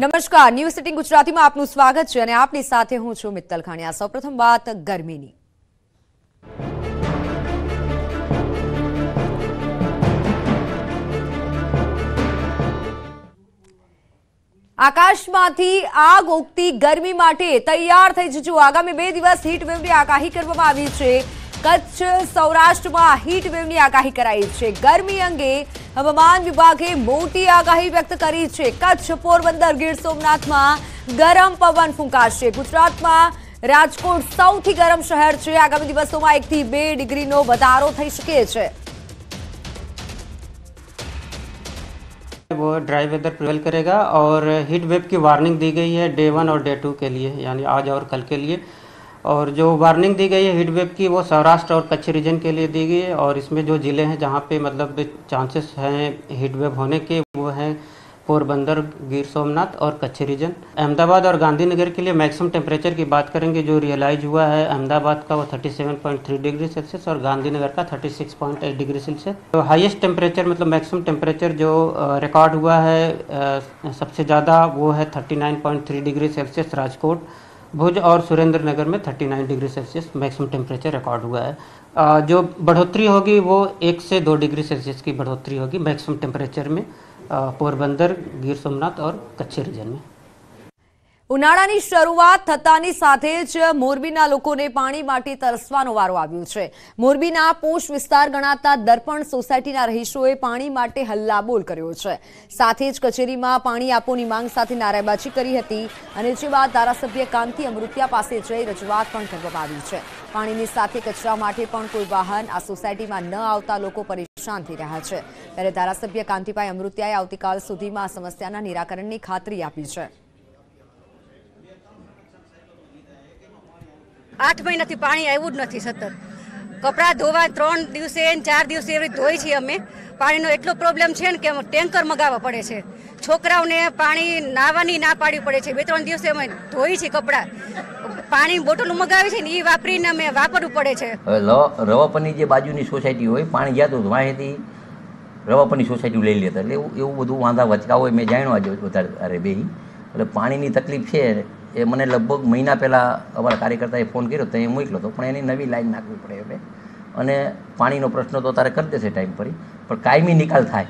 નમસ્કાર news city ગુજરાતીમાં આપનું સ્વાગત છે અને આપની સાથે હું છું મિત્તલ ખાણિયા સૌપ્રથમ વાત ગરમીની આકાશમાંથી આગ ઉગતી ગરમી માટે તૈયાર થઈ જજો આગામી બે દિવસ હીટ વેવની આગાહી કરવામાં આવી છે કચ્છ સૌરાષ્ટ્રમાં વેવની આગાહી કરાઈ છે ગરમી અંગે હવામાન વિભાગે મોટી આગાહી વ્યક્ત કરી છે કચ્છ પોરબંદર ગીર સોમનાથમાં ગરમ પવન ફૂંકાશે ગુજરાતમાં રાજકોટ સૌથી ગરમ શહેર છે આગામી દિવસોમાં એકથી બે ડિગ્રીનો વધારો થઈ શકે છે वो ड्राई वेदर प्रिवेल करेगा और हीट वेव की वार्निंग दी गई है डे वन और डे टू के लिए यानी आज और कल के लिए और जो वार्निंग दी गई है हीट वेव की वो सौराष्ट्र और कच्छ रीजन के लिए दी गई है और इसमें जो ज़िले हैं जहाँ पे मतलब चांसेस हैं हीट वेव होने के वो हैं पोरबंदर गिर सोमनाथ और कच्छ रीजन अहमदाबाद और गांधीनगर के लिए मैक्सिमम टेम्परेचर की बात करेंगे जो रियलाइज हुआ है अहमदाबाद का वो 37.3 डिग्री सेल्सियस और गांधीनगर का 36.8 डिग्री सेल्सियस तो हाईएस्ट टेम्परेचर मतलब मैक्सिमम टेम्परेचर जो रिकॉर्ड हुआ है सबसे ज़्यादा वो है thirty degree Celsius Rajkot Bhuj और सुरेंद्र नगर में 39 degree Celsius maximum temperature record हुआ है जो बढ़ोतरी होगी वो एक से दो डिग्री सेल्सियस की बढ़ोतरी होगी मैक्सिमम टेम्परेचर में पोरबंदर गिर सोमनाथ और कच्छी रीजन में ઉનાળાની શરૂઆત થતાની સાથે જ મોરબીના લોકોને પાણી માટે તરસવાનો વારો આવ્યો છે મોરબીના પોષ વિસ્તાર ગણાતા દર્પણ સોસાયટીના રહીશોએ પાણી માટે હલ્લાબોલ કર્યો છે સાથે જ કચેરીમાં પાણી આપોની માંગ સાથે નારાબાજી કરી હતી અને જે બાદ ધારાસભ્ય કાંતિ અમૃતિયા પાસે જઈ રજૂઆત પણ કરવામાં આવી છે પાણીની સાથે કચરા માટે પણ કોઈ વાહન આ સોસાયટીમાં ન આવતા લોકો પરેશાન થઈ રહ્યા છે ત્યારે ધારાસભ્ય કાંતિભાઈ અમૃતિયાએ આવતીકાલ સુધીમાં આ સમસ્યાના નિરાકરણની ખાતરી આપી છે આઠ મહિનાથી પાણી આવ્યું જ નથી સતત કપડાં ધોવા ત્રણ દિવસે ચાર દિવસે એવી ધોઈ છીએ અમે પાણીનો એટલો પ્રોબ્લેમ છે ને કે ટેન્કર મગાવવા પડે છે છોકરાઓને પાણી નાવાની ના પાડવી પડે છે બે ત્રણ દિવસે અમે ધોઈ છીએ કપડાં પાણી બોટલ મગાવી છે ને એ વાપરીને અમે વાપરવું પડે છે રવાપરની જે બાજુની સોસાયટી હોય પાણી જતું વાંહેથી રવાપરની સોસાયટી લઈ લેતા એટલે એવું એવું બધું વાંધા વચકા હોય મેં જાણ્યું આજે વધારે અરે બે એટલે પાણીની તકલીફ છે એ મને લગભગ મહિના પહેલાં અમારા કાર્યકર્તાએ ફોન કર્યો તો એ મોકલ્યો હતો પણ એની નવી લાઈન નાખવી પડે હવે અને પાણીનો પ્રશ્ન તો તારે કરી દેશે ટાઈમ પર પણ કાયમી નિકાલ થાય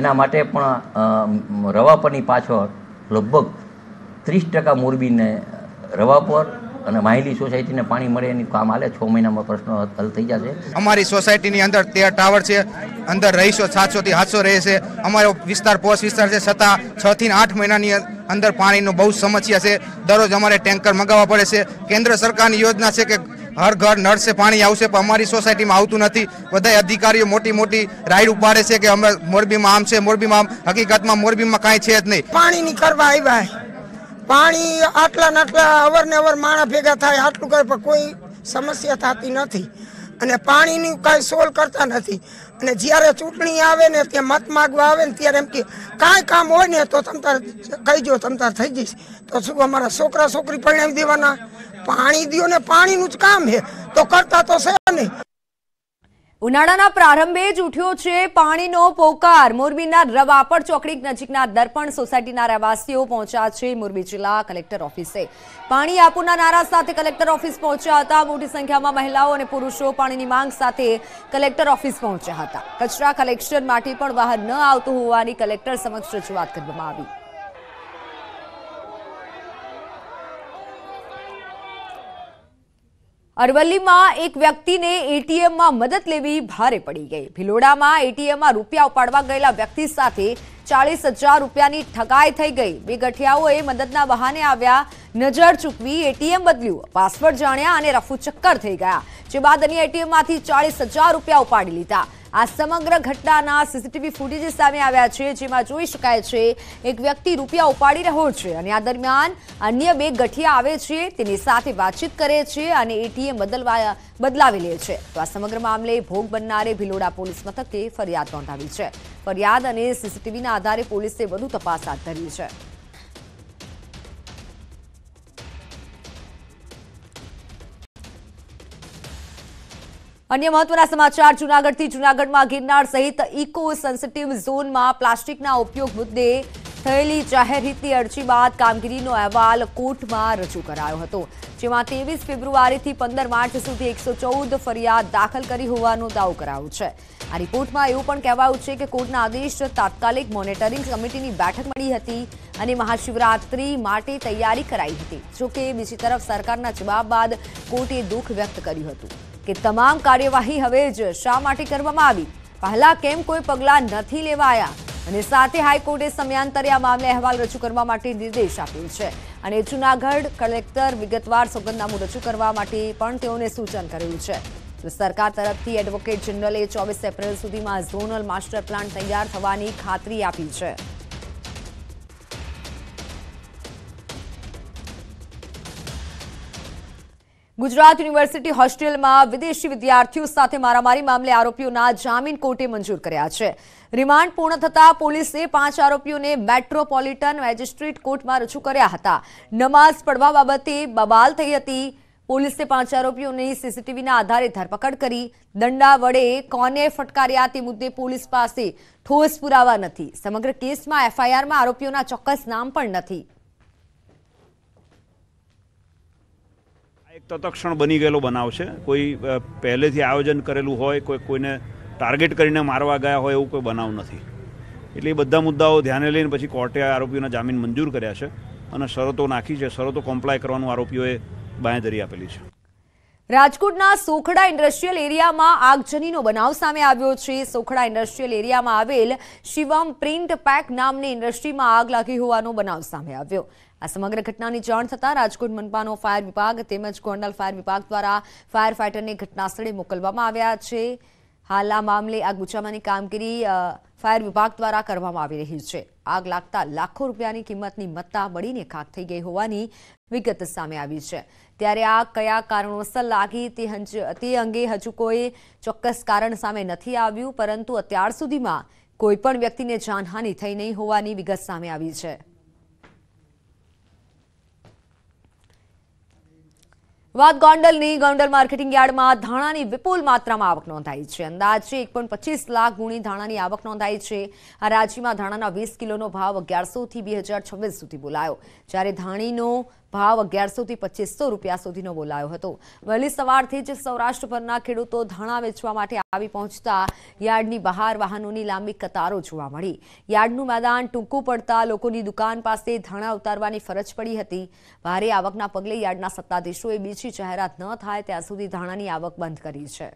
એના માટે પણ રવા પરની પાછળ લગભગ ત્રીસ ટકા મોરબીને રવા પર અને માહિલી સોસાયટીને પાણી મળે એની કામ હાલે છ મહિનામાં પ્રશ્નો હલ થઈ જશે અમારી સોસાયટીની અંદર તેર ટાવર છે અંદર રહીશો સાતસોથી સાતસો રહેશે અમારો વિસ્તાર પોસ્ટ વિસ્તાર છે છતાં છથી આઠ મહિનાની અંદર પાણીનું બહુ સમસ્યા છે દરરોજ અમારે ટેન્કર મંગાવવા પડે છે કેન્દ્ર સરકારની યોજના છે કે હર ઘર નળશે પાણી આવશે પણ અમારી સોસાયટીમાં આવતું નથી બધા અધિકારીઓ મોટી મોટી રાઈડ ઉપાડે છે કે અમે મોરબીમાં આમ છે મોરબીમાં આમ હકીકતમાં મોરબીમાં કાંઈ છે જ નહીં પાણી કરવા આવ્યા પાણી આટલા ને અવર અવરનવર માણા ભેગા થાય આટલું કરે પણ કોઈ સમસ્યા થતી નથી અને પાણીની કાંઈ સોલ કરતા નથી અને જ્યારે ચૂંટણી આવે ને ત્યાં મત માગવા આવે ને ત્યારે એમ કે કાંઈ કામ હોય ને તો તમતાર કહીજો તમતાર થઈ જઈશ તો શું અમારા છોકરા છોકરી પરિણામ દેવાના પાણી દો ને પાણીનું જ કામ છે તો કરતા તો છે નહીં ઉનાળાના પ્રારંભે જ ઉઠ્યો છે પાણીનો પોકાર મોરબીના રવાપર ચોકડી નજીકના દર્પણ સોસાયટીના રહેવાસીઓ પહોંચ્યા છે મોરબી જિલ્લા કલેક્ટર ઓફિસે પાણી આપોના નારા સાથે કલેક્ટર ઓફિસ પહોંચ્યા હતા મોટી સંખ્યામાં મહિલાઓ અને પુરુષો પાણીની માંગ સાથે કલેક્ટર ઓફિસ પહોંચ્યા હતા કચરા કલેક્શન માટે પણ બહાર ન આવતું હોવાની કલેક્ટર સમક્ષ રજૂઆત કરવામાં આવી અરવલ્લીમાં એક વ્યક્તિને એટીએમમાં મદદ લેવી ભારે પડી ગઈ ભિલોડામાં એટીએમમાં રૂપિયા ઉપાડવા ગયેલા વ્યક્તિ સાથે ચાલીસ હજાર રૂપિયાની ઠગાઈ થઈ ગઈ બે ગઠિયાઓએ મદદના બહાને આવ્યા નજર ચૂકવી એટીએમ બદલ્યું પાસવર્ડ જાણ્યા અને રફુ ચક્કર થઈ ગયા જે બાદ અન્ય એટીએમમાંથી ચાલીસ હજાર રૂપિયા ઉપાડી લીધા આ સમગ્ર ઘટનાના સીસીટીવી ફૂટેજ સામે આવ્યા છે જેમાં જોઈ શકાય છે એક વ્યક્તિ રૂપિયા ઉપાડી રહ્યો છે અને આ દરમિયાન અન્ય બે ગઠિયા આવે છે તેની સાથે વાતચીત કરે છે અને એટીએમ બદલવા બદલાવી લે છે તો આ સમગ્ર મામલે ભોગ બનનારે ભિલોડા પોલીસ મથકે ફરિયાદ નોંધાવી છે ફરિયાદ અને સીસીટીવીના આધારે પોલીસે વધુ તપાસ હાથ ધરી છે અન્ય મહત્વના સમાચાર જૂનાગઢથી જૂનાગઢમાં ગિરનાર સહિત ઇકો સેન્સિટિવ ઝોનમાં પ્લાસ્ટિકના ઉપયોગ મુદ્દે થયેલી જાહેરહિતની અરજી બાદ કામગીરીનો અહેવાલ કોર્ટમાં રજૂ કરાયો હતો જેમાં ત્રેવીસ ફેબ્રુઆરીથી પંદર માર્ચ સુધી એકસો ફરિયાદ દાખલ કરી હોવાનો દાવો કરાયો છે આ રિપોર્ટમાં એવું પણ કહેવાયું છે કે કોર્ટના આદેશ તાત્કાલિક મોનિટરિંગ કમિટીની બેઠક મળી હતી અને મહાશિવરાત્રી માટે તૈયારી કરાઈ હતી જોકે બીજી તરફ સરકારના જવાબ બાદ કોર્ટે દુઃખ વ્યક્ત કર્યું હતું કે તમામ કાર્યવાહી હવે જ શા માટે કરવામાં આવી પહેલા કેમ કોઈ પગલાં નથી લેવાયા અને સાથે હાઈકોર્ટે સમયાંતરે આ મામલે અહેવાલ રજૂ કરવા માટે નિર્દેશ આપ્યો છે અને જૂનાગઢ કલેક્ટર વિગતવાર સોગંદનામું રજૂ કરવા માટે પણ તેઓને સૂચન કર્યું છે સરકાર તરફથી એડવોકેટ જનરલે ચોવીસ એપ્રિલ સુધીમાં ઝોનલ માસ્ટર પ્લાન તૈયાર થવાની ખાતરી આપી છે ગુજરાત યુનિવર્સિટી હોસ્ટેલમાં વિદેશી વિદ્યાર્થીઓ સાથે મારામારી મામલે આરોપીઓના જામીન કોર્ટે મંજૂર કર્યા છે રિમાન્ડ પૂર્ણ થતાં પોલીસે પાંચ આરોપીઓને મેટ્રોપોલિટન મેજિસ્ટ્રેટ કોર્ટમાં રજૂ કર્યા હતા નમાઝ પડવા બાબતે બબાલ થઈ હતી પોલીસે પાંચ આરોપીઓની સીસીટીવીના આધારે ધરપકડ કરી દંડા વડે કોને ફટકાર્યા તે મુદ્દે પોલીસ પાસે ઠોસ પુરાવા નથી સમગ્ર કેસમાં એફઆઈઆરમાં આરોપીઓના ચોક્કસ નામ પણ નથી તત્ક્ષણ બની ગયેલો બનાવ છે કોઈ પહેલેથી આયોજન કરેલું હોય કોઈ કોઈને ટાર્ગેટ કરીને મારવા ગયા હોય એવું કોઈ બનાવ નથી એટલે એ બધા મુદ્દાઓ ધ્યાને લઈને પછી કોર્ટે આરોપીઓના જામીન મંજૂર કર્યા છે અને શરતો નાખી છે શરતો કોમ્પ્લાય કરવાનું આરોપીઓએ બાંયધરી આપેલી છે રાજકોટના સોખડા ઇન્ડસ્ટ્રીયલ એરિયામાં આગજનીનો બનાવ સામે આવ્યો છે સોખડા ઇન્ડસ્ટ્રીયલ એરિયામાં આવેલ શિવમ પ્રિન્ટ પેક નામની ઇન્ડસ્ટ્રીમાં આગ લાગી હોવાનો બનાવ સામે આવ્યો આ સમગ્ર ઘટનાની જાણ થતાં રાજકોટ મનપાનો ફાયર વિભાગ તેમજ ગોંડલ ફાયર વિભાગ દ્વારા ફાયર ઘટના સ્થળે મોકલવામાં આવ્યા છે હાલ આ મામલે આગ બુચાવવાની કામગીરી ફાયર વિભાગ દ્વારા કરવામાં આવી રહી છે આગ લાગતા લાખો રૂપિયાની કિંમતની મત્તા બળીને ખાક થઈ ગઈ હોવાની વિગત સામે આવી છે ત્યારે આ કયા કારણોસર લાગી તે તે અંગે હજુ કોઈ ચોક્કસ કારણ સામે નથી આવ્યું પરંતુ અત્યાર સુધીમાં કોઈપણ વ્યક્તિને જાનહાનિ થઈ નહીં હોવાની વિગત સામે આવી છે વાત ગોંડલની ગોંડલ માર્કેટિંગ યાર્ડમાં ધાણાની વિપુલ માત્રામાં આવક નોંધાઈ છે અંદાજે એક પોઈન્ટ પચીસ લાખ ગુણી ધાણાની આવક નોંધાઈ છે હરાજીમાં ધાણાના વીસ કિલોનો ભાવ અગિયારસોથી બે હજાર છવ્વીસ સુધી બોલાયો જ્યારે ધાણીનો ભાવ અગિયારસોથી પચીસો રૂપિયા સુધીનો બોલાયો હતો વહેલી સવારથી જ સૌરાષ્ટ્રભરના ખેડૂતો ધાણા વેચવા માટે આવી પહોંચતા યાર્ડની બહાર વાહનોની લાંબી કતારો જોવા મળી યાર્ડનું મેદાન ટૂંકું પડતા લોકોની દુકાન પાસે ધાણા ઉતારવાની ફરજ પડી હતી ભારે આવકના પગલે યાર્ડના સત્તાધીશોએ બીજી જાહેરાત ન થાય ત્યાં સુધી ધાણાની આવક બંધ કરી છે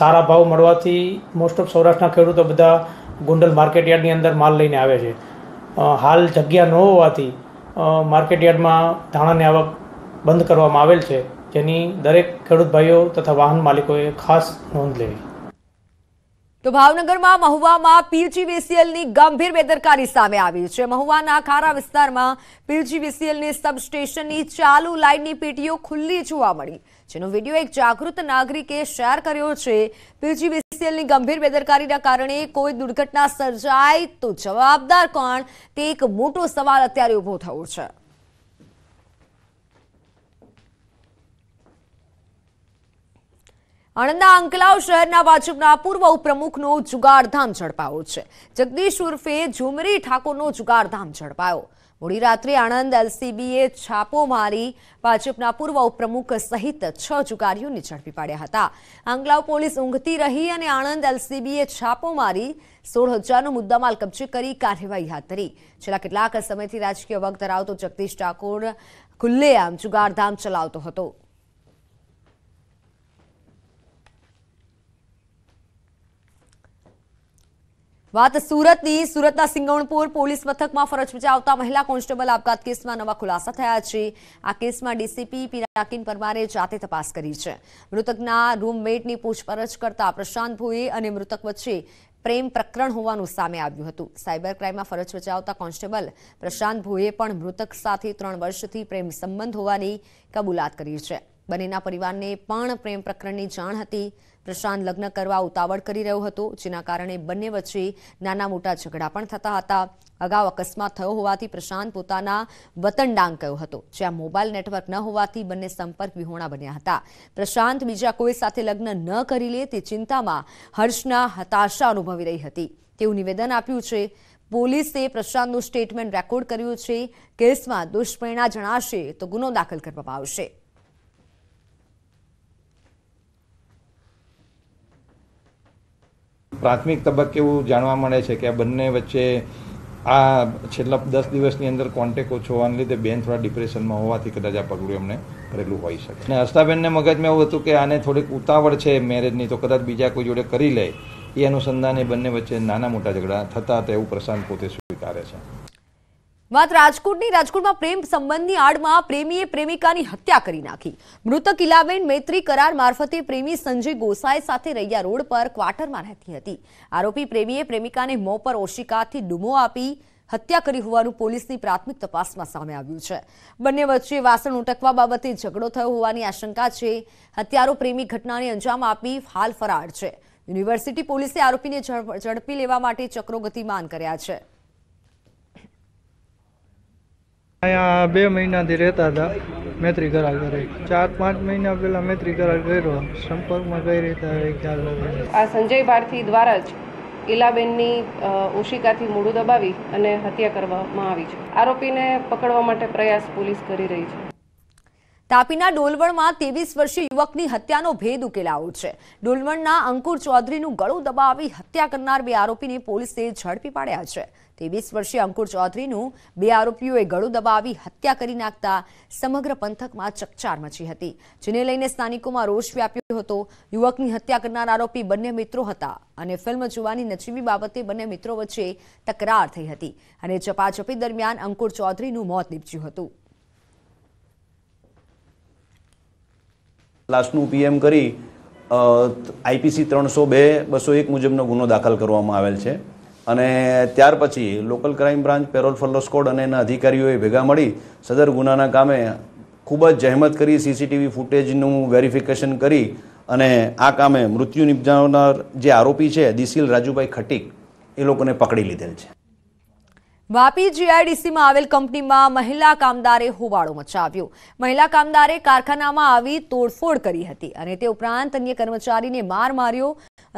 સારા ભાવ મળવાથી મોસ્ટ ઓફ સૌરાષ્ટ્રના ખેડૂતો બધા ગુંડલ માર્કેટ યાર્ડની અંદર માલ લઈને આવે છે હાલ જગ્યા ન હોવાથી માર્કેટયાર્ડમાં ધાણાની આવક બંધ કરવામાં આવેલ છે જેની દરેક ખેડૂત ભાઈઓ તથા વાહન માલિકોએ ખાસ નોંધ લેવી તો ભાવનગરમાં મહુવામાં પીજીવીસીએલની ગંભીર બેદરકારી સામે આવી છે મહુવાના ખારા વિસ્તારમાં પીજીવીસીએલની સબસ્ટેશનની ચાલુ લાઇનની પેટીઓ ખુલ્લી જોવા મળી જેનો વિડીયો એક જાગૃત નાગરિકે શેર કર્યો છે પીજીવીસીએલની ગંભીર બેદરકારીના કારણે કોઈ દુર્ઘટના સર્જાય તો જવાબદાર કોણ તે એક મોટો સવાલ અત્યારે ઊભો થયો છે આણંદના અંકલાવ શહેરના ભાજપના પૂર્વ ઉપપ્રમુખનો જુગારધામ ઝડપાયો છે જગદીશ ઉર્ફે ઝુમરી ઠાકોરનો જુગારધામ ઝડપાયો મોડી રાત્રે આણંદ એલસીબીએ છાપો મારી ભાજપના પૂર્વ ઉપપ્રમુખ સહિત છ જુગારીઓને ઝડપી પાડ્યા હતા અંકલાવ પોલીસ ઊંઘતી રહી અને આણંદ એલસીબીએ છાપો મારી સોળ હજારનો મુદ્દામાલ કબજે કરી કાર્યવાહી હાથ ધરી છેલ્લા કેટલાક સમયથી રાજકીય વગ ધરાવતો જગદીશ ઠાકોર ખુલ્લેઆમ જુગારધામ ચલાવતો હતો વાત સુરતની સુરતના સિંગણપુર પોલીસ મથકમાં ફરજ બજાવતા મહિલા કોન્સ્ટેબલ આપઘાત કેસમાં નવા ખુલાસા થયા છે આ કેસમાં ડીસીપી પિનાકીન પરમારે જાતે તપાસ કરી છે મૃતકના રૂમમેટની પૂછપરછ કરતા પ્રશાંત ભોઈ અને મૃતક વચ્ચે પ્રેમ પ્રકરણ હોવાનું સામે આવ્યું હતું સાયબર ક્રાઇમમાં ફરજ બજાવતા કોન્સ્ટેબલ પ્રશાંત ભોઈએ પણ મૃતક સાથે ત્રણ વર્ષથી પ્રેમ સંબંધ હોવાની કબૂલાત કરી છે બંનેના પરિવારને પણ પ્રેમ પ્રકરણની જાણ હતી પ્રશાંત લગ્ન કરવા ઉતાવળ કરી રહ્યો હતો જેના કારણે બંને વચ્ચે નાના મોટા ઝઘડા પણ થતા હતા અગાઉ અકસ્માત થયો હોવાથી પ્રશાંત પોતાના વતન ડાંગ ગયો હતો જ્યાં મોબાઈલ નેટવર્ક ન હોવાથી બંને સંપર્ક વિહોણા બન્યા હતા પ્રશાંત બીજા કોઈ સાથે લગ્ન ન કરી લે તે ચિંતામાં હર્ષના હતાશા અનુભવી રહી હતી તેવું નિવેદન આપ્યું છે પોલીસે પ્રશાંતનું સ્ટેટમેન્ટ રેકોર્ડ કર્યું છે કેસમાં દુષ્પરિણા જણાશે તો ગુનો દાખલ કરવામાં આવશે પ્રાથમિક તબક્કે એવું જાણવા મળે છે કે આ બંને વચ્ચે આ છેલ્લા દસ દિવસની અંદર કોન્ટેક ઓછો હોવાને લીધે બેન થોડા ડિપ્રેશનમાં હોવાથી કદાચ આ પગલું એમને કરેલું હોઈ શકે અને હસ્તાબેનને મગજમાં એવું હતું કે આને થોડીક ઉતાવળ છે મેરેજની તો કદાચ બીજા કોઈ જોડે કરી લે એ અનુસંધાને બંને વચ્ચે નાના મોટા ઝઘડા થતા હતા એવું પ્રશાંત પોતે સ્વીકારે છે વાત રાજકોટની રાજકોટમાં પ્રેમ સંબંધની આડમાં પ્રેમીએ પ્રેમિકાની હત્યા કરી નાખી મૃતક ઇલાબેન મૈત્રી કરાર મારફતે પ્રેમી સંજય ગોસાઈ સાથે રૈયા રોડ પર ક્વાર્ટરમાં રહેતી હતી આરોપી પ્રેમીએ પ્રેમિકાને મોં પર ઓશિકાથી ડુમો આપી હત્યા કરી હોવાનું પોલીસની પ્રાથમિક તપાસમાં સામે આવ્યું છે બંને વચ્ચે વાસણ ઉટકવા બાબતે ઝઘડો થયો હોવાની આશંકા છે હત્યારો પ્રેમી ઘટનાને અંજામ આપી હાલ ફરાર છે યુનિવર્સિટી પોલીસે આરોપીને ઝડપી લેવા માટે ચક્રો ગતિમાન કર્યા છે અહીંયા બે મહિનાથી રહેતા હતા મૈત્રી કરાર કરી ચાર પાંચ મહિના પહેલા મૈત્રી કરાર કર્યો સંપર્કમાં કઈ રીતે આવે ખ્યાલ આ સંજય ભારતી દ્વારા જ ઇલાબેનની ઓશિકાથી મૂળું દબાવી અને હત્યા કરવામાં આવી છે આરોપીને પકડવા માટે પ્રયાસ પોલીસ કરી રહી છે તાપીના ડોલવણમાં ત્રેવીસ વર્ષીય યુવકની હત્યાનો ભેદ ઉકેલાયો છે ડોલવણના અંકુર ચૌધરીનું ગળું દબાવી હત્યા કરનાર બે આરોપીને પોલીસે ઝડપી પાડ્યા છે ત્રેવીસ વર્ષીય અંકુર ચૌધરીનું બે આરોપીઓએ ગળું દબાવી હત્યા કરી નાખતા સમગ્ર પંથકમાં ચકચાર મચી હતી જેને લઈને સ્થાનિકોમાં રોષ વ્યાપ્યો હતો યુવકની હત્યા કરનાર આરોપી બંને મિત્રો હતા અને ફિલ્મ જોવાની નજીવી બાબતે બંને મિત્રો વચ્ચે તકરાર થઈ હતી અને ચપાચપી દરમિયાન અંકુર ચૌધરીનું મોત નીપજ્યું હતું લાસ્ટનું પીએમ કરી આઈપીસી ત્રણસો બે બસો એક મુજબનો ગુનો દાખલ કરવામાં આવેલ છે અને ત્યાર પછી local crime branch parole furlough squad અને એના અધિકારીઓએ ભેગા મળી સદર ગુનાના કામે ખૂબ જ જહેમત કરી સીસીટીવી ફૂટેજનું વેરિફિકેશન કરી અને આ કામે મૃત્યુ નિપજાવનાર જે આરોપી છે દિશીલ રાજુભાઈ ખટીક એ લોકોને પકડી લીધેલ છે વાપી જીઆઈડીસીમાં આવેલ કંપનીમાં મહિલા કામદારે હોવાળો મચાવ્યો મહિલા કામદારે કારખાનામાં આવી તોડફોડ કરી હતી અને તે ઉપરાંત અન્ય કર્મચારીને માર માર્યો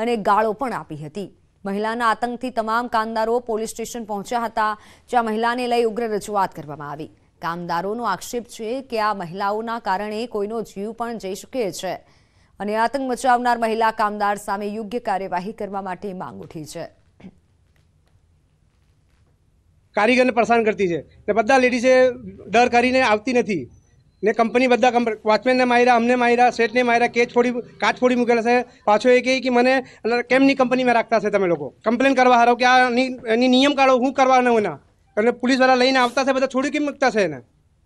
અને ગાળો પણ આપી હતી મહિલાના આતંકથી તમામ કામદારો પોલીસ સ્ટેશન પહોંચ્યા હતા જ્યાં મહિલાને લઈ ઉગ્ર રજૂઆત કરવામાં આવી કામદારોનો આક્ષેપ છે કે આ મહિલાઓના કારણે કોઈનો જીવ પણ જઈ શકે છે અને આતંક મચાવનાર મહિલા કામદાર સામે યોગ્ય કાર્યવાહી કરવા માટે માંગ ઉઠી છે કારીગરને પરેશાન કરતી છે ને બધા લેડીઝે ડર કરીને આવતી નથી ને કંપની બધા વોચમેનને માર્યા અમને માર્યા સેટને માર્યા કેચ ફોડી કાચ ફોડી મૂકેલા છે પાછો એ કહે કે મને કેમની કંપનીમાં રાખતા છે તમે લોકો કમ્પ્લેન કરવા હારો કે આ એની નિયમ કાઢો હું કરવાનો એના અને પોલીસવાળા લઈને આવતા છે બધા છોડી કેમ મૂકતા છે એને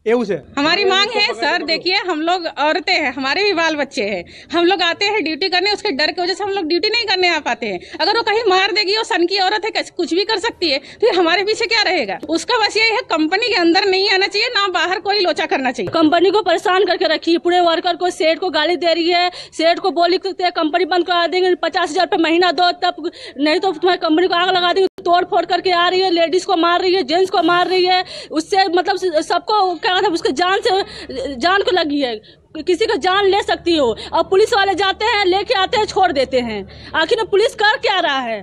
हमारी मांग है सर देखिए हम लोग औरतें हैं हमारे भी बाल बच्चे हैं हम लोग आते हैं ड्यूटी करने उसके डर की वजह से हम लोग ड्यूटी नहीं करने आ पाते हैं अगर वो कहीं मार देगी और सन की औरत है कुछ भी कर सकती है तो हमारे पीछे क्या रहेगा उसका बस यही है कंपनी के अंदर नहीं आना चाहिए ना बाहर कोई लोचा करना चाहिए कंपनी को परेशान करके रखी है पूरे वर्कर को सेठ को गाली दे रही है सेठ को बोली सकते हैं कंपनी बंद करा देंगे पचास हजार रुपये महीना दो तब नहीं तो तुम्हारी कंपनी को आग लगा देंगे तोड़ फोड़ करके आ रही है लेडीज को मार रही है जेंट्स को मार रही है उससे मतलब सबको लगा था उसको जान से जान को लगी है किसी को जान ले सकती हो और पुलिस वाले जाते हैं लेके आते हैं छोड़ देते हैं आखिर पुलिस कर क्या रहा है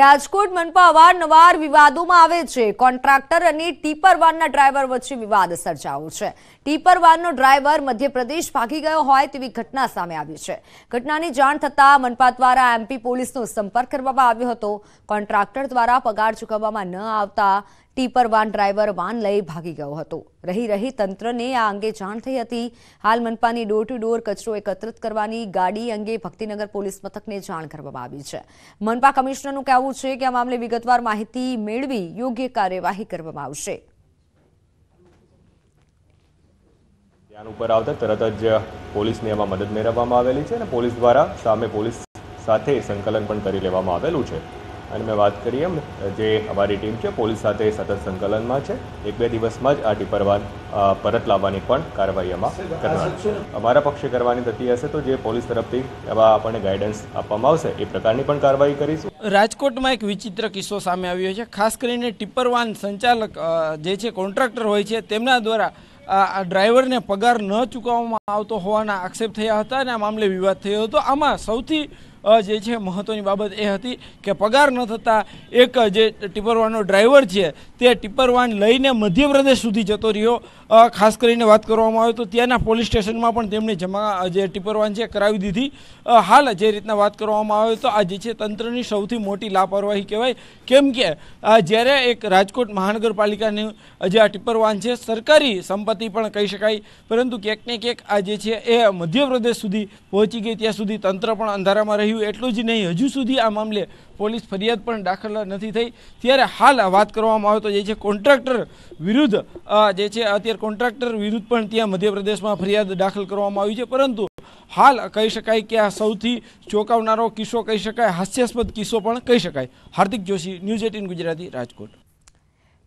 રાજકોટ મનપા અવારનવાર વિવાદોમાં આવે છે કોન્ટ્રાક્ટર અને ટીપર વાનના ડ્રાઈવર વચ્ચે વિવાદ સર્જાયો છે ટીપર વાનનો ડ્રાઈવર મધ્યપ્રદેશ ભાગી ગયો હોય તેવી ઘટના સામે આવી છે ઘટનાની જાણ થતાં મનપા દ્વારા એમપી પોલીસનો સંપર્ક કરવામાં આવ્યો હતો કોન્ટ્રાક્ટર દ્વારા પગાર ચૂકવવામાં ન આવતા ટીપર વાન ડ્રાઈવર વાન લઈ ભાગી ગયો હતો રહી રહી તંત્રને આ અંગે જાણ થઈ હતી હાલ મનપાની ડોર ટુ ડોર કચરો એકત્રિત કરવાની ગાડી અંગે ભક્તિનગર પોલીસ મથકને જાણ કરવામાં આવી છે મનપા કમિશનરનું કહેવું છે કે આ મામલે વિગતવાર માહિતી મેળવી યોગ્ય કાર્યવાહી કરવામાં આવશે ધ્યાન ઉપર આવતા તરત જ પોલીસને એમાં મદદ મેળવવામાં આવેલી છે અને પોલીસ દ્વારા સામે પોલીસ સાથે સંકલન પણ કરી લેવામાં આવેલું છે અને મેં વાત કરી એમ જે અમારી ટીમ છે પોલીસ સાથે સતત સંકલનમાં છે એક બે દિવસમાં જ આ ટીપરવાન પરત લાવવાની પણ કાર્યવાહી એમાં કરવાની અમારા પક્ષે કરવાની થતી હશે તો જે પોલીસ તરફથી એવા આપણને ગાઈડન્સ આપવામાં આવશે એ પ્રકારની પણ કાર્યવાહી કરીશું રાજકોટમાં એક વિચિત્ર કિસ્સો સામે આવ્યો છે ખાસ કરીને ટીપરવાન સંચાલક જે છે કોન્ટ્રાક્ટર હોય છે તેમના દ્વારા આ ડ્રાઈવરને પગાર ન ચૂકવવામાં આવતો હોવાના આક્ષેપ થયા હતા અને આ મામલે વિવાદ થયો હતો આમાં સૌથી જે છે મહત્ત્વની બાબત એ હતી કે પગાર ન થતાં એક જે ટિપરવાનનો ડ્રાઈવર છે તે ટિપરવાન લઈને મધ્યપ્રદેશ સુધી જતો રહ્યો ખાસ કરીને વાત કરવામાં આવે તો ત્યાંના પોલીસ સ્ટેશનમાં પણ તેમણે જમા જે ટિપરવાન છે કરાવી દીધી હાલ જે રીતના વાત કરવામાં આવે તો આ જે છે તંત્રની સૌથી મોટી લાપરવાહી કહેવાય કેમ કે જ્યારે એક રાજકોટ મહાનગરપાલિકાની જે આ ટિપરવાન છે સરકારી સંપત્તિ પણ કહી શકાય પરંતુ ક્યાંક ને ક્યાંક આ જે છે એ મધ્યપ્રદેશ સુધી પહોંચી ગઈ ત્યાં સુધી તંત્ર પણ અંધારામાં રહ્યું રહ્યું એટલું જ નહીં હજુ સુધી આ મામલે પોલીસ ફરિયાદ પણ દાખલ નથી થઈ ત્યારે હાલ વાત કરવામાં આવે તો જે છે કોન્ટ્રાક્ટર વિરુદ્ધ જે છે અત્યારે કોન્ટ્રાક્ટર વિરુદ્ધ પણ ત્યાં મધ્યપ્રદેશમાં ફરિયાદ દાખલ કરવામાં આવી છે પરંતુ હાલ કહી શકાય કે આ સૌથી ચોંકાવનારો કિસ્સો કહી શકાય હાસ્યાસ્પદ કિસ્સો પણ કહી શકાય હાર્દિક જોશી ન્યૂઝ એટીન ગુજરાતી રાજકોટ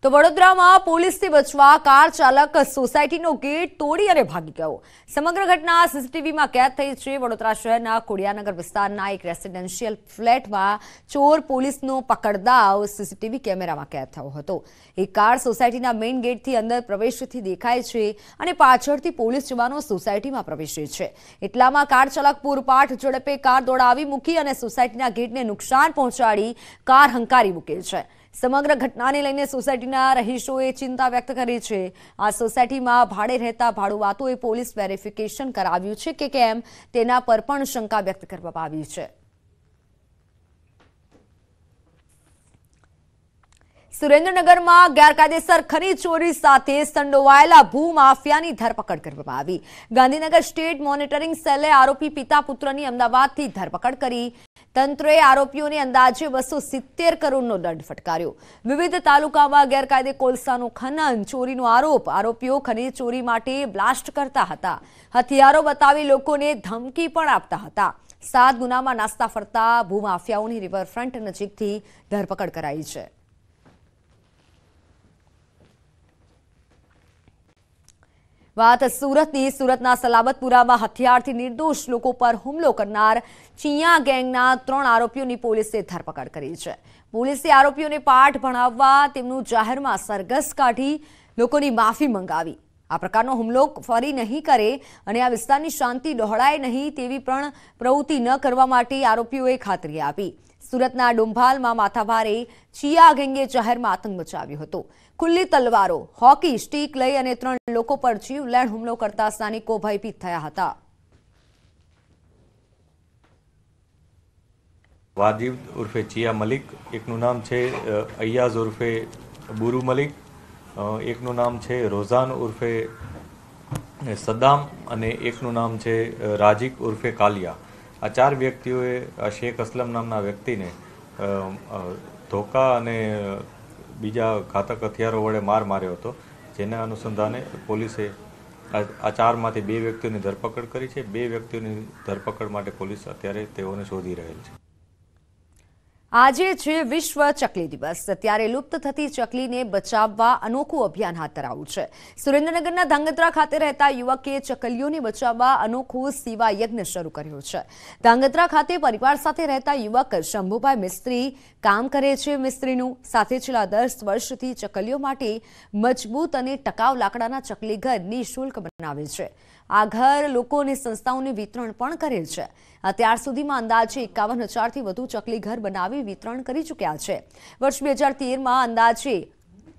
તો વડોદરામાં પોલીસથી બચવા કાર ચાલક સોસાયટીનો ગેટ તોડી અને ભાગી ગયો સમગ્ર ઘટના સીસીટીવીમાં કેદ થઈ છે વડોદરા શહેરના કોડિયાનગર વિસ્તારના એક રેસિડેન્શિયલ ફ્લેટમાં ચોર પોલીસનો પકડદાવ સીસીટીવી કેમેરામાં કેદ થયો હતો એ કાર સોસાયટીના મેઇન ગેટથી અંદર પ્રવેશથી દેખાય છે અને પાછળથી પોલીસ જવાનો સોસાયટીમાં પ્રવેશે છે એટલામાં કાર ચાલક પૂરપાઠ ઝડપે કાર દોડાવી મૂકી અને સોસાયટીના ગેટને નુકસાન પહોંચાડી કાર હંકારી મૂકે છે સમગ્ર ઘટનાને લઈને સોસાયટીના રહીશોએ ચિંતા વ્યક્ત કરી છે આ સોસાયટીમાં ભાડે રહેતા ભાડુઆતોએ પોલીસ વેરિફિકેશન કરાવ્યું છે કે કેમ તેના પર પણ શંકા વ્યક્ત કરવામાં આવી છે સુરેન્દ્રનગરમાં ગેરકાયદેસર ખનીજ ચોરી સાથે સંડોવાયેલા ભૂમાફિયાની ધરપકડ કરવામાં આવી ગાંધીનગર સ્ટેટ મોનિટરિંગ સેલે આરોપી પિતા પુત્રની અમદાવાદથી ધરપકડ કરી તંત્રએ આરોપીઓને અંદાજે બસો સિત્તેર કરોડનો દંડ ફટકાર્યો વિવિધ તાલુકામાં ગેરકાયદે કોલસાનું ખનન ચોરીનો આરોપ આરોપીઓ ખનીજ ચોરી માટે બ્લાસ્ટ કરતા હતા હથિયારો બતાવી લોકોને ધમકી પણ આપતા હતા સાત ગુનામાં નાસ્તા ફરતા ભૂમાફિયાઓની રિવરફ્રન્ટ નજીકથી ધરપકડ કરાઈ છે વાત સુરતની સુરતના સલાબતપુરામાં હથિયારથી નિર્દોષ લોકો પર હુમલો કરનાર ચિયા ગેંગના ત્રણ આરોપીઓની પોલીસે ધરપકડ કરી છે પોલીસે આરોપીઓને પાઠ ભણાવવા તેમનું જાહેરમાં સરઘસ કાઢી લોકોની માફી મંગાવી આ પ્રકારનો હુમલો ફરી નહીં કરે અને આ વિસ્તારની શાંતિ ડહોળાય નહીં તેવી પણ પ્રવૃત્તિ ન કરવા માટે આરોપીઓએ ખાતરી આપી સુરતના ડુંભાલમાં માથાભારે ચિયા ગેંગે શહેરમાં આતંક મચાવ્યો હતો ખુલ્લી તલવારો હોકી સ્ટીક લઈ અને ત્રણ લોકો પર જીવલેણ હુમલો કરતા સ્થાનિકો ભયભીત થયા હતા વાજીબ ઉર્ફે ચિયા મલિક એકનું નામ છે અયાઝ ઉર્ફે બુરુ મલિક એકનું નામ છે રોઝાન ઉર્ફે સદ્દામ અને એકનું નામ છે રાજીક ઉર્ફે કાલિયા આ ચાર વ્યક્તિઓએ આ શેખ અસલમ નામના વ્યક્તિને ધોકા અને બીજા ઘાતક હથિયારો વડે માર માર્યો હતો જેના અનુસંધાને પોલીસે આ ચારમાંથી બે વ્યક્તિઓની ધરપકડ કરી છે બે વ્યક્તિઓની ધરપકડ માટે પોલીસ અત્યારે તેઓને શોધી રહેલ છે આજે છે વિશ્વ ચકલી દિવસ ત્યારે લુપ્ત થતી ચકલીને બચાવવા અનોખું અભિયાન હાથ ધરાવ્યું છે સુરેન્દ્રનગરના ધાંગધ્રા ખાતે રહેતા યુવકે ચકલીઓને બચાવવા અનોખું સેવા યજ્ઞ શરૂ કર્યો છે ધાંગધ્રા ખાતે પરિવાર સાથે રહેતા યુવક શંભુભાઈ મિસ્ત્રી કામ કરે છે મિસ્ત્રીનું સાથે છેલ્લા દસ વર્ષથી ચકલીઓ માટે મજબૂત અને ટકાઉ લાકડાના ચકલી ઘર નિઃશુલ્ક બનાવે છે આ ઘર લોકો અને સંસ્થાઓને વિતરણ પણ કરેલ છે અત્યાર સુધીમાં અંદાજે એકાવન હજારથી વધુ ચકલી ઘર બનાવી વિતરણ કરી ચૂક્યા છે વર્ષ બે હજાર તેરમાં અંદાજે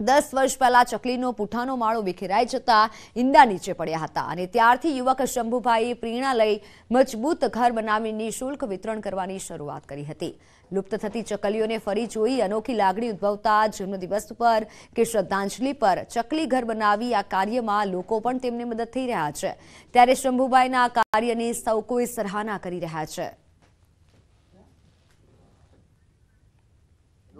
દસ વર્ષ પહેલા ચકલીનો પૂઠાનો માળો વિખેરાઈ જતા ઈંડા નીચે પડ્યા હતા અને ત્યારથી યુવક શંભુભાઈએ પ્રેરણા લઈ મજબૂત ઘર બનાવી નિઃશુલ્ક વિતરણ કરવાની શરૂઆત કરી હતી લુપ્ત થતી ચકલીઓને ફરી જોઈ અનોખી લાગણી ઉદ્ભવતા જન્મદિવસ પર કે શ્રદ્ધાંજલિ પર ચકલી ઘર બનાવી આ કાર્યમાં લોકો પણ તેમને મદદ થઈ રહ્યા છે ત્યારે શંભુભાઈના આ કાર્યની સૌ કોઈ સરાહના કરી રહ્યા છે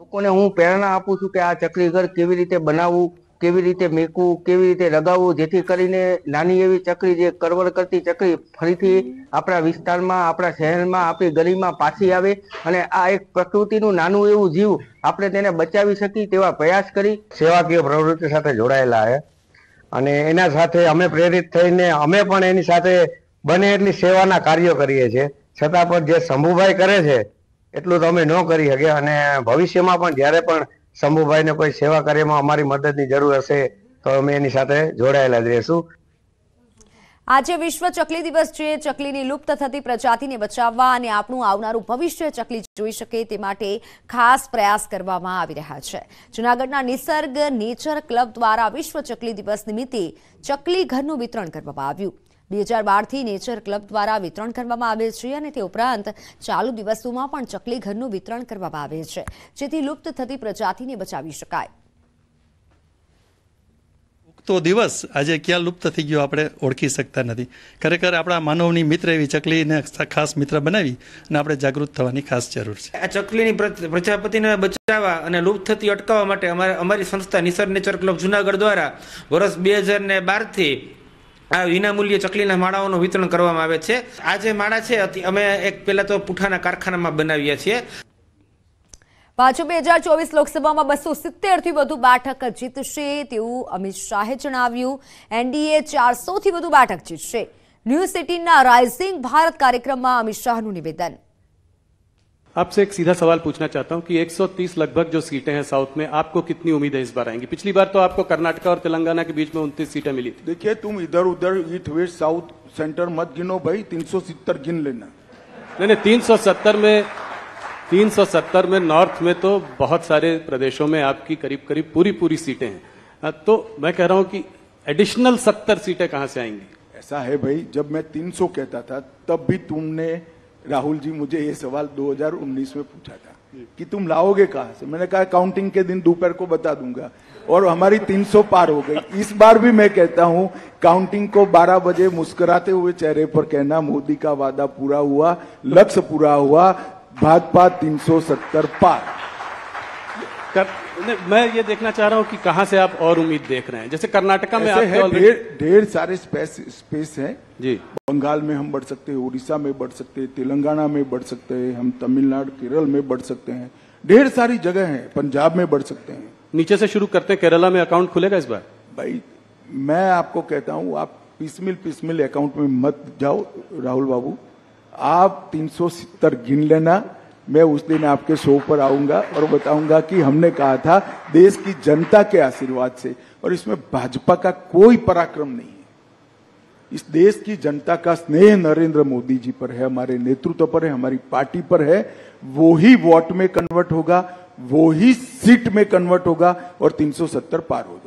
લોકોને હું પ્રેરણા આપું છું કે આ ચકલી ઘર કેવી રીતે બનાવવું કેવી રીતે મેકવું કેવી રીતે લગાવવું જેથી કરીને નાની એવી ચકરી જે કરવડ કરતી ચકરી ફરીથી આપણા વિસ્તારમાં આપણા શહેરમાં આપણી ગલીમાં પાછી આવે અને આ એક પ્રકૃતિનું નાનું એવું જીવ આપણે તેને બચાવી શકીએ તેવા પ્રયાસ કરી સેવાકીય પ્રવૃત્તિ સાથે જોડાયેલા છે અને એના સાથે અમે પ્રેરિત થઈને અમે પણ એની સાથે બને એટલી સેવાના કાર્યો કરીએ છીએ છતાં પણ જે શંભુભાઈ કરે છે એટલું તો અમે ન કરી શકીએ અને ભવિષ્યમાં પણ જ્યારે પણ શંભુભાઈને કોઈ સેવા કાર્યમાં અમારી મદદની જરૂર હશે તો અમે એની સાથે જોડાયેલા જ રહેશું આજે વિશ્વ ચકલી દિવસ છે ચકલીની લુપ્ત થતી પ્રજાતિને બચાવવા અને આપણું આવનારું ભવિષ્ય ચકલી જોઈ શકે તે માટે ખાસ પ્રયાસ કરવામાં આવી રહ્યા છે જૂનાગઢના નિસર્ગ નેચર ક્લબ દ્વારા વિશ્વ ચકલી દિવસ નિમિત્તે ચકલી ઘરનું વિતરણ કરવામાં આવ્યું બે હજાર બારથી નેચર ક્લબ દ્વારા વિતરણ કરવામાં આવે છે અને તે ઉપરાંત ચાલુ દિવસોમાં પણ ચકલી ઘરનું વિતરણ કરવામાં આવે છે જેથી લુપ્ત થતી પ્રજાતિને બચાવી શકાય તો દિવસ આજે ક્યાં લુપ્ત થઈ ગયો આપણે ઓળખી શકતા નથી ખરેખર આપણા માનવની મિત્ર એવી ચકલીને ખાસ મિત્ર બનાવી અને આપણે જાગૃત થવાની ખાસ જરૂર છે આ ચકલીની પ્રજાપતિને બચાવવા અને લુપ્ત થતી અટકાવવા માટે અમારે અમારી સંસ્થા નિસર્ગ નેચર ક્લબ જુનાગઢ દ્વારા વર્ષ બે હજાર ને બારથી આ વિનામૂલ્ય ચકલીના માળાઓનું વિતરણ કરવામાં આવે છે આ જે માળા છે અમે એક પહેલા તો પુઠાના કારખાનામાં બનાવીએ છીએ ભાજપ બે હજાર ચોવીસ લોકસભામાં બસો સિત્તેરથી વધુ બેઠક જીતશે તેવું અમિત શાહે જણાવ્યું એનડીએ ચારસોથી વધુ બેઠક જીતશે ન્યૂ સિટીના રાઇઝિંગ ભારત કાર્યક્રમમાં અમિત શાહનું નિવેદન आपसे एक सीधा सवाल पूछना चाहता हूं कि 130 लगभग जो सीटें हैं साउथ में आपको कितनी उम्मीद है इस बार आएंगी पिछली बार तो आपको कर्नाटका और तेलंगाना के बीच में उनतीस सीटें मिली थी देखिए तुम इधर उधर ईट वेस्ट साउथ सेंटर मत गिनो भाई तीन गिन लेना नहीं नहीं 370 में 370 में नॉर्थ में तो बहुत सारे प्रदेशों में आपकी करीब करीब पूरी पूरी सीटें हैं तो मैं कह रहा हूं कि एडिशनल सत्तर सीटें कहां से आएंगी ऐसा है भाई जब मैं 300 कहता था तब भी तुमने राहुल जी मुझे ये सवाल 2019 में पूछा था कि तुम लाओगे कहा से मैंने कहा काउंटिंग के दिन दोपहर को बता दूंगा और हमारी 300 पार हो गई इस बार भी मैं कहता हूं काउंटिंग को 12 बजे मुस्कुराते हुए चेहरे पर कहना मोदी का वादा पूरा हुआ लक्ष्य पूरा हुआ भाजपा 370 पार कर, मैं ये देखना चाह रहा हूँ कि कहाँ से आप और उम्मीद देख रहे हैं जैसे कर्नाटका में ढेर ढेर सारे स्पेस स्पेस हैं जी बंगाल में हम बढ़ सकते हैं उड़ीसा में बढ़ सकते हैं तेलंगाना में बढ़ सकते हैं हम तमिलनाडु केरल में बढ़ सकते हैं ढेर सारी जगह है पंजाब में बढ़ सकते हैं नीचे से शुरू करते हैं केरला में अकाउंट खुलेगा इस बार भाई मैं आपको कहता हूँ आप पिसमिल पिसमिल अकाउंट में मत जाओ राहुल बाबू आप तीन गिन लेना मैं उस दिन आपके शो पर आऊंगा और बताऊंगा कि हमने कहा था देश की जनता के आशीर्वाद से और इसमें भाजपा का कोई पराक्रम नहीं है इस देश की जनता का स्नेह नरेंद्र मोदी जी पर है हमारे नेतृत्व पर है हमारी पार्टी पर है वो ही वोट में कन्वर्ट होगा वो ही सीट में कन्वर्ट होगा और 370 पार हो